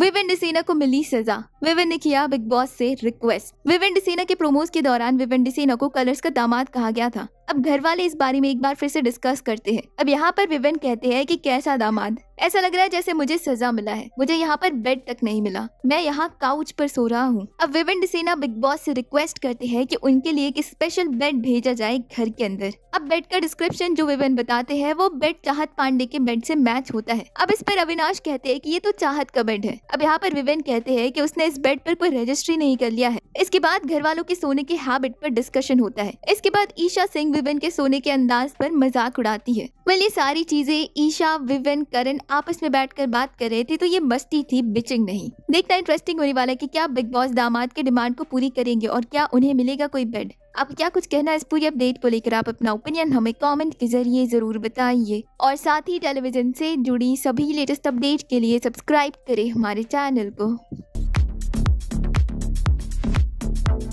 woven Dsena को मिली सजा विविन ने किया बिग बॉस से रिक्वेस्ट विविन डिसेना के प्रोमोज के दौरान विविन डिसेना को कलर्स का दामाद कहा गया था अब घर वाले इस बारे में एक बार फिर से डिस्कस करते हैं अब यहाँ पर विविन कहते हैं कि कैसा दामाद ऐसा लग रहा है जैसे मुझे सजा मिला है मुझे यहाँ पर बेड तक नहीं मिला मैं यहाँ काउच पर सो रहा हूँ अब विवेन डिसेना बिग बॉस से रिक्वेस्ट करते हैं कि उनके लिए एक स्पेशल बेड भेजा जाए घर के अंदर अब बेड का डिस्क्रिप्शन जो विवेन बताते हैं वो बेड चाहत पांडे के बेड से मैच होता है अब इस पर अविनाश कहते हैं की ये तो चाहत का बेड है अब यहाँ पर विवेन कहते हैं की उसने इस बेड पर कोई रजिस्ट्री नहीं कर लिया है इसके बाद घर वालों के सोने के हैबिट पर डिस्कशन होता है इसके बाद ईशा सिंह विवेन के सोने के अंदाज पर मजाक उड़ाती है वेल ये सारी चीजें ईशा विविन करण आपस में बैठकर बात कर रहे थे तो ये मस्ती थी बिचिंग नहीं देखना इंटरेस्टिंग होने वाला है कि क्या बिग बॉस दामाद के डिमांड को पूरी करेंगे और क्या उन्हें मिलेगा कोई बेड आप क्या कुछ कहना है इस पूरी अपडेट को लेकर आप अपना ओपिनियन हमें कमेंट के जरिए जरूर बताइए और साथ ही टेलीविजन से जुड़ी सभी लेटेस्ट अपडेट के लिए सब्सक्राइब करें हमारे चैनल को